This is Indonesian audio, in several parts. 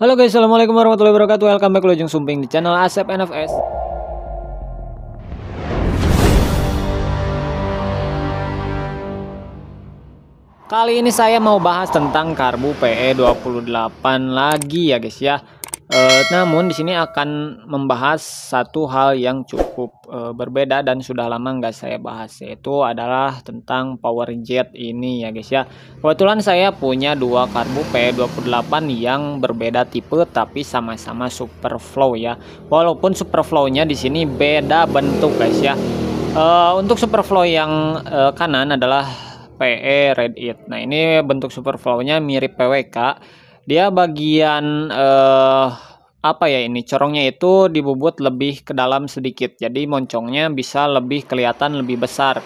Halo guys, Assalamualaikum warahmatullahi wabarakatuh Welcome back Lojong Sumping di channel Asep NFS Kali ini saya mau bahas tentang karbu PE28 lagi ya guys ya Uh, namun di sini akan membahas satu hal yang cukup uh, berbeda dan sudah lama nggak saya bahas yaitu adalah tentang power jet ini ya guys ya. Kebetulan saya punya dua karbu P28 yang berbeda tipe tapi sama-sama super flow ya. Walaupun super flow-nya di sini beda bentuk guys ya. uh, untuk super flow yang kanan adalah PE Red It. Nah, ini bentuk super flow-nya mirip PWK dia bagian eh, apa ya ini corongnya itu dibubut lebih ke dalam sedikit. Jadi moncongnya bisa lebih kelihatan lebih besar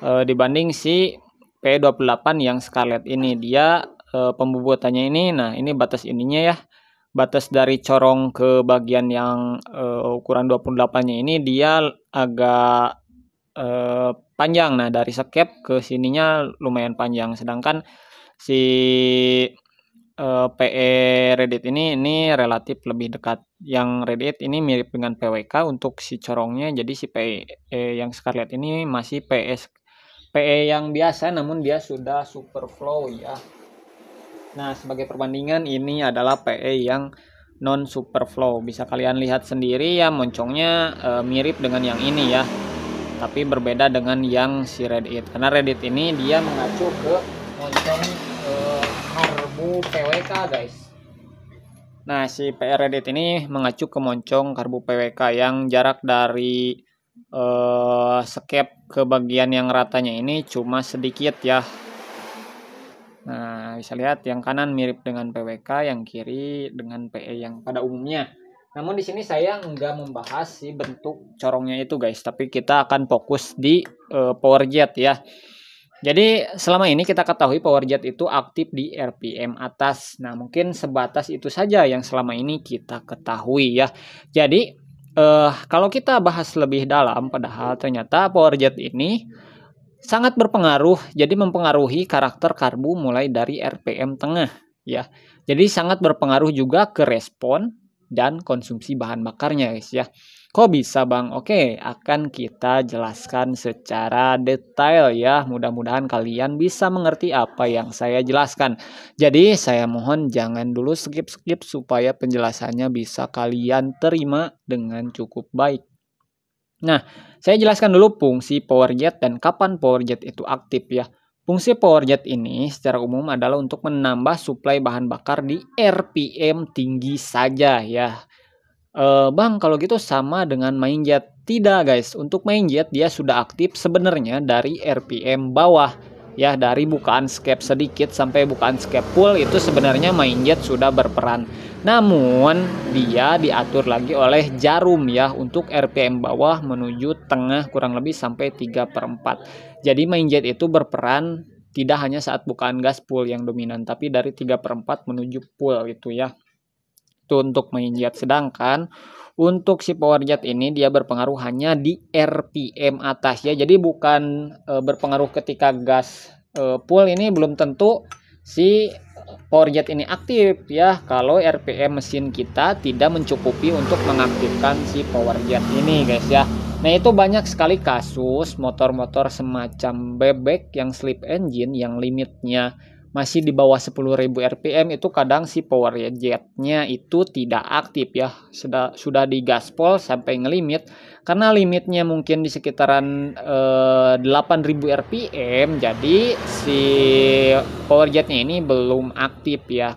eh, dibanding si P28 yang scarlet ini. Dia eh, pembubutannya ini nah ini batas ininya ya batas dari corong ke bagian yang eh, ukuran 28-nya ini dia agak eh, panjang. Nah, dari sekep ke sininya lumayan panjang sedangkan si uh, eh, PE Reddit ini ini relatif lebih dekat. Yang Reddit ini mirip dengan PWK untuk si corongnya, jadi si PE eh, yang Scarlet ini masih PS e PE yang biasa namun dia sudah super flow ya. Nah, sebagai perbandingan ini adalah PE yang non super flow. Bisa kalian lihat sendiri ya moncongnya uh, mirip dengan yang ini ya. Tapi berbeda dengan yang si Reddit. Karena Reddit ini dia mengacu ke moncong uh, eh, Harbu PW PWK guys. Nah, si PR Edit ini mengacu ke moncong karbu PWK yang jarak dari uh, skep ke bagian yang ratanya ini cuma sedikit ya. Nah, bisa lihat yang kanan mirip dengan PWK, yang kiri dengan PE yang pada umumnya. Namun di sini saya nggak membahas si bentuk corongnya itu guys, tapi kita akan fokus di uh, power jet ya. Jadi selama ini kita ketahui power jet itu aktif di RPM atas. Nah mungkin sebatas itu saja yang selama ini kita ketahui ya. Jadi eh, kalau kita bahas lebih dalam, padahal ternyata power jet ini sangat berpengaruh. Jadi mempengaruhi karakter karbu mulai dari RPM tengah ya. Jadi sangat berpengaruh juga ke respon dan konsumsi bahan bakarnya guys ya. Kok bisa bang? Oke, akan kita jelaskan secara detail ya. Mudah-mudahan kalian bisa mengerti apa yang saya jelaskan. Jadi saya mohon jangan dulu skip-skip supaya penjelasannya bisa kalian terima dengan cukup baik. Nah, saya jelaskan dulu fungsi power jet dan kapan power jet itu aktif ya. Fungsi power jet ini secara umum adalah untuk menambah suplai bahan bakar di RPM tinggi saja ya e, bang kalau gitu sama dengan main jet Tidak guys, untuk main jet dia sudah aktif sebenarnya dari RPM bawah. Ya, dari bukaan skep sedikit sampai bukaan skep full itu sebenarnya main jet sudah berperan. Namun dia diatur lagi oleh jarum ya untuk RPM bawah menuju tengah kurang lebih sampai 3 per 4. Jadi main jet itu berperan tidak hanya saat bukaan gas pull yang dominan tapi dari 3 per 4 menuju pull gitu ya itu untuk menginjak sedangkan untuk si power jet ini dia berpengaruh hanya di RPM atas ya jadi bukan e, berpengaruh ketika gas e, eh, pull ini belum tentu si power jet ini aktif ya kalau RPM mesin kita tidak mencukupi untuk mengaktifkan si power jet ini guys ya Nah itu banyak sekali kasus motor-motor semacam bebek yang slip engine yang limitnya masih di bawah 10.000 RPM itu kadang si power jetnya itu tidak aktif ya sudah sudah di gaspol sampai ngelimit karena limitnya mungkin di sekitaran eh, 8.000 RPM jadi si power jetnya ini belum aktif ya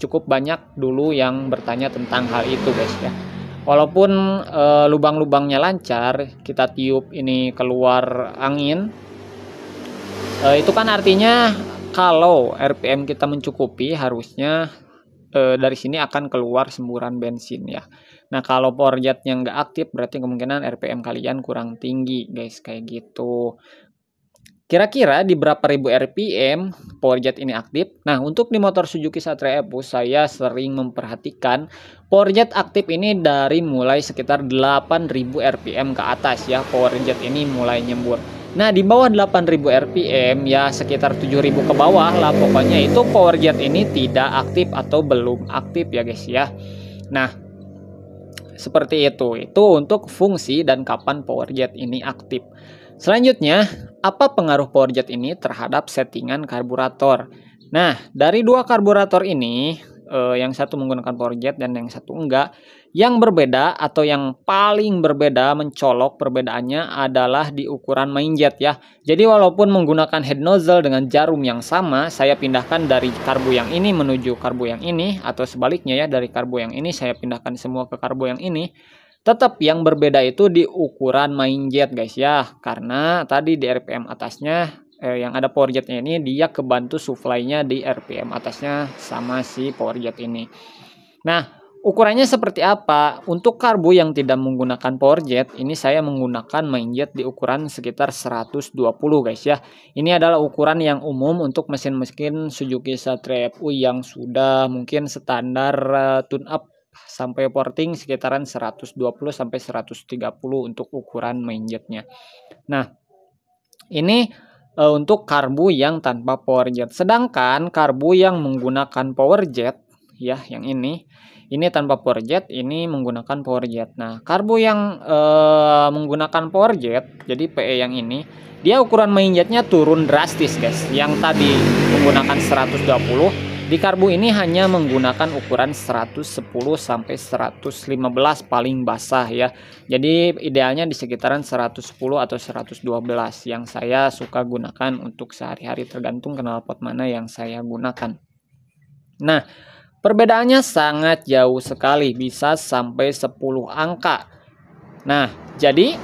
cukup banyak dulu yang bertanya tentang hal itu guys ya walaupun eh, lubang-lubangnya lancar kita tiup ini keluar angin eh, itu kan artinya kalau RPM kita mencukupi harusnya e, dari sini akan keluar semburan bensin ya. Nah kalau power jetnya nggak aktif berarti kemungkinan RPM kalian kurang tinggi guys kayak gitu. Kira-kira di berapa ribu RPM power jet ini aktif? Nah, untuk di motor Suzuki Satria Epo saya sering memperhatikan power jet aktif ini dari mulai sekitar 8000 RPM ke atas ya power jet ini mulai nyembur. Nah, di bawah 8000 RPM ya sekitar 7000 ke bawah lah pokoknya itu power jet ini tidak aktif atau belum aktif ya guys ya. Nah, seperti itu. Itu untuk fungsi dan kapan power jet ini aktif. Selanjutnya, apa pengaruh power jet ini terhadap settingan karburator? Nah, dari dua karburator ini, eh, yang satu menggunakan power jet dan yang satu enggak, yang berbeda atau yang paling berbeda mencolok perbedaannya adalah di ukuran main jet ya. Jadi walaupun menggunakan head nozzle dengan jarum yang sama, saya pindahkan dari karbu yang ini menuju karbu yang ini atau sebaliknya ya dari karbu yang ini saya pindahkan semua ke karbu yang ini. Tetap yang berbeda itu di ukuran main jet guys ya. Karena tadi di RPM atasnya eh, yang ada power jetnya ini dia kebantu supply-nya di RPM atasnya sama si power jet ini. Nah, Ukurannya seperti apa? Untuk karbu yang tidak menggunakan power jet, ini saya menggunakan main jet di ukuran sekitar 120 guys ya. Ini adalah ukuran yang umum untuk mesin-mesin Suzuki Satria FU yang sudah mungkin standar eh, tune up sampai porting sekitaran 120 sampai 130 untuk ukuran main jetnya. Nah, ini uh, untuk karbu yang tanpa power jet. Sedangkan karbu yang menggunakan power jet ya yang ini ini tanpa power jet, ini menggunakan power jet. Nah, karbu yang uh, menggunakan power jet, jadi PE yang ini, dia ukuran main jetnya turun drastis, guys. Yang tadi menggunakan 120, di karbu ini hanya menggunakan ukuran 110 sampai 115 paling basah ya. Jadi idealnya di sekitaran 110 atau 112 yang saya suka gunakan untuk sehari-hari tergantung kenalpot mana yang saya gunakan. Nah, Perbedaannya sangat jauh sekali, bisa sampai 10 angka. Nah, jadi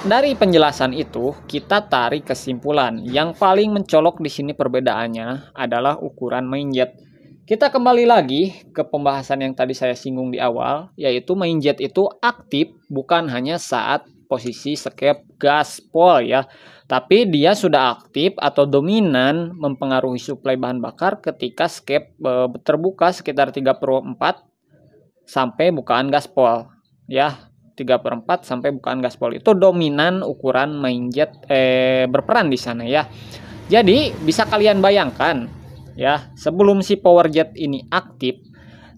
dari penjelasan itu kita tarik kesimpulan. Yang paling mencolok di sini perbedaannya adalah ukuran main jet. Kita kembali lagi ke pembahasan yang tadi saya singgung di awal, yaitu main jet itu aktif bukan hanya saat posisi skep gaspol ya. Tapi dia sudah aktif atau dominan mempengaruhi suplai bahan bakar ketika skep e, terbuka sekitar 3 4 sampai bukaan gaspol ya. 3 4 sampai bukaan gaspol itu dominan ukuran main jet e, berperan di sana ya. Jadi bisa kalian bayangkan ya sebelum si power jet ini aktif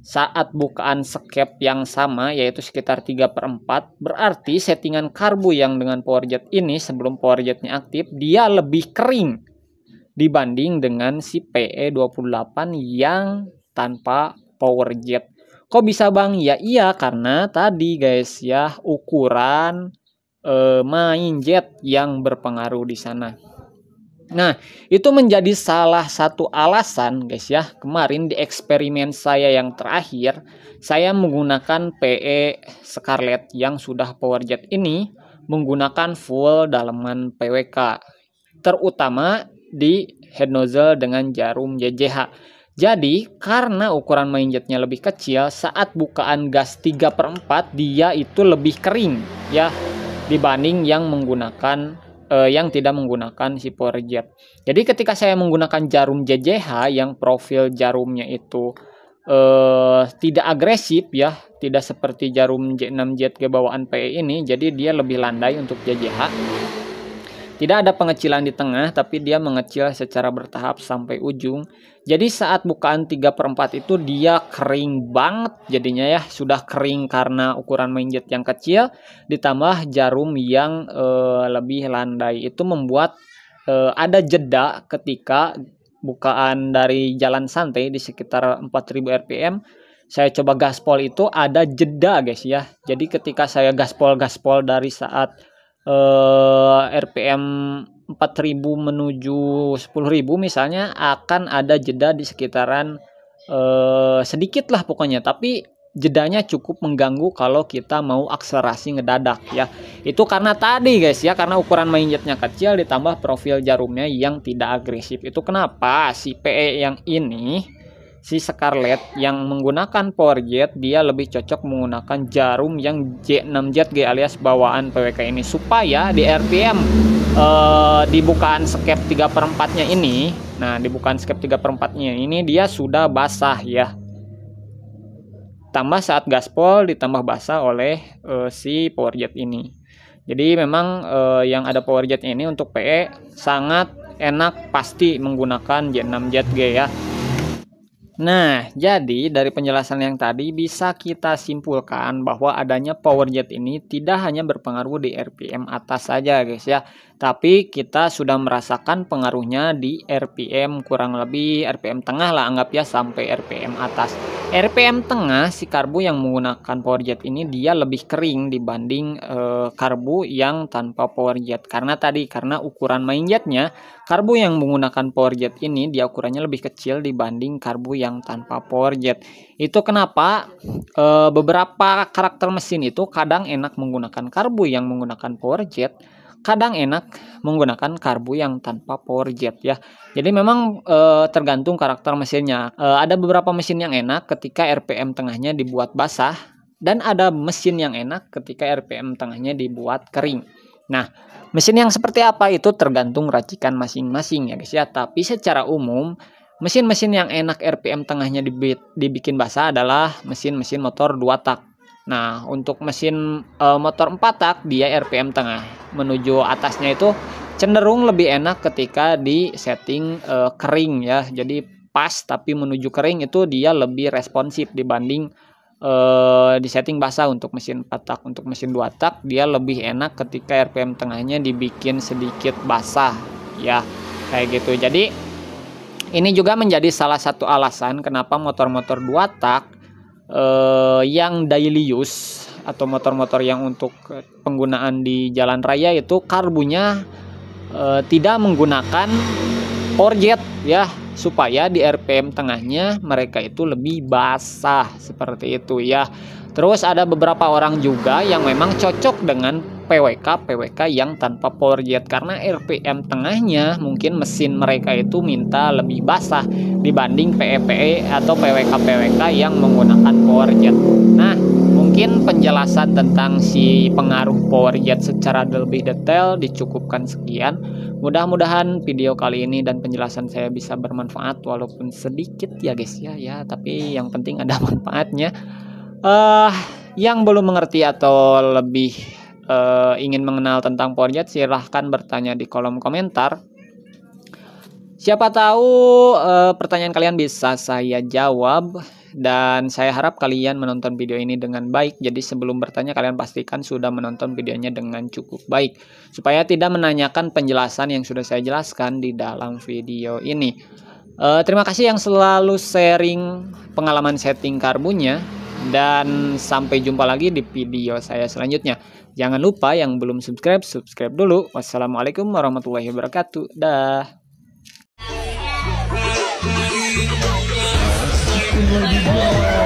saat bukaan skep yang sama yaitu sekitar 3 per 4 berarti settingan karbu yang dengan power jet ini sebelum power jetnya aktif dia lebih kering dibanding dengan si PE28 yang tanpa power jet. Kok bisa bang? Ya iya karena tadi guys ya ukuran eh, main jet yang berpengaruh di sana. Nah, itu menjadi salah satu alasan, guys ya. Kemarin di eksperimen saya yang terakhir, saya menggunakan PE Scarlett yang sudah powerjet ini menggunakan full daleman PWK, terutama di head nozzle dengan jarum JJH. Jadi, karena ukuran main jetnya lebih kecil, saat bukaan gas 3 per 4, dia itu lebih kering ya dibanding yang menggunakan uh, yang tidak menggunakan si power jet. Jadi ketika saya menggunakan jarum JJH yang profil jarumnya itu uh, tidak agresif ya, tidak seperti jarum J6 jet kebawaan PE ini, jadi dia lebih landai untuk JJH. Tidak ada pengecilan di tengah, tapi dia mengecil secara bertahap sampai ujung. Jadi saat bukaan 3 per 4 itu dia kering banget jadinya ya. Sudah kering karena ukuran mainjet yang kecil, ditambah jarum yang e, lebih landai. Itu membuat e, ada jeda ketika bukaan dari jalan santai di sekitar 4000 RPM saya coba gaspol itu ada jeda guys ya. Jadi ketika saya gaspol-gaspol dari saat eh, RPM 4000 menuju 10000 misalnya akan ada jeda di sekitaran eh, sedikit lah pokoknya tapi jedanya cukup mengganggu kalau kita mau akselerasi ngedadak ya itu karena tadi guys ya karena ukuran main jetnya kecil ditambah profil jarumnya yang tidak agresif itu kenapa si PE yang ini si Scarlett yang menggunakan power jet dia lebih cocok menggunakan jarum yang J6 jet G alias bawaan PWK ini supaya di RPM eh, di bukaan skep 3 per 4 nya ini nah di bukaan skep 3 per 4 nya ini dia sudah basah ya tambah saat gaspol ditambah basah oleh eh, si power jet ini jadi memang eh, yang ada power jet ini untuk PE sangat enak pasti menggunakan J6 jet G ya Nah, jadi dari penjelasan yang tadi bisa kita simpulkan bahwa adanya power jet ini tidak hanya berpengaruh di RPM atas saja guys ya, tapi kita sudah merasakan pengaruhnya di RPM kurang lebih RPM tengah lah anggap ya sampai RPM atas. RPM tengah si karbu yang menggunakan power jet ini dia lebih kering dibanding e, karbu yang tanpa power jet karena tadi karena ukuran main jetnya karbu yang menggunakan power jet ini dia ukurannya lebih kecil dibanding karbu yang tanpa power jet itu kenapa e, beberapa karakter mesin itu kadang enak menggunakan karbu yang menggunakan power jet kadang enak menggunakan karbu yang tanpa power jet ya. Jadi memang e, tergantung karakter mesinnya. E, ada beberapa mesin yang enak ketika RPM tengahnya dibuat basah dan ada mesin yang enak ketika RPM tengahnya dibuat kering. Nah, mesin yang seperti apa itu tergantung racikan masing-masing ya guys ya. Tapi secara umum mesin-mesin yang enak RPM tengahnya dibikin basah adalah mesin-mesin motor 2 tak Nah, untuk mesin e, motor 4 tak dia RPM tengah. Menuju atasnya itu cenderung lebih enak ketika di setting e, kering ya. Jadi pas tapi menuju kering itu dia lebih responsif dibanding e, di setting basah untuk mesin 4 tak. Untuk mesin 2 tak dia lebih enak ketika RPM tengahnya dibikin sedikit basah ya. Kayak gitu. Jadi ini juga menjadi salah satu alasan kenapa motor-motor 2 tak eh, yang daily use atau motor-motor yang untuk penggunaan di jalan raya itu karbunya eh, tidak menggunakan orjet ya supaya di RPM tengahnya mereka itu lebih basah seperti itu ya. Terus ada beberapa orang juga yang memang cocok dengan PWK PWK yang tanpa power jet karena RPM tengahnya mungkin mesin mereka itu minta lebih basah dibanding PEPE e atau PWK PWK yang menggunakan power jet. Nah, mungkin penjelasan tentang si pengaruh power jet secara lebih detail dicukupkan sekian. Mudah-mudahan video kali ini dan penjelasan saya bisa bermanfaat walaupun sedikit ya guys ya ya, tapi yang penting ada manfaatnya. Eh uh, yang belum mengerti atau lebih uh, ingin mengenal tentang Porjet silahkan bertanya di kolom komentar. Siapa tahu uh, pertanyaan kalian bisa saya jawab dan saya harap kalian menonton video ini dengan baik. Jadi sebelum bertanya kalian pastikan sudah menonton videonya dengan cukup baik supaya tidak menanyakan penjelasan yang sudah saya jelaskan di dalam video ini. Uh, terima kasih yang selalu sharing pengalaman setting karbunya. Dan sampai jumpa lagi di video saya selanjutnya. Jangan lupa yang belum subscribe, subscribe dulu. Wassalamualaikum warahmatullahi wabarakatuh. Dah. Yeah.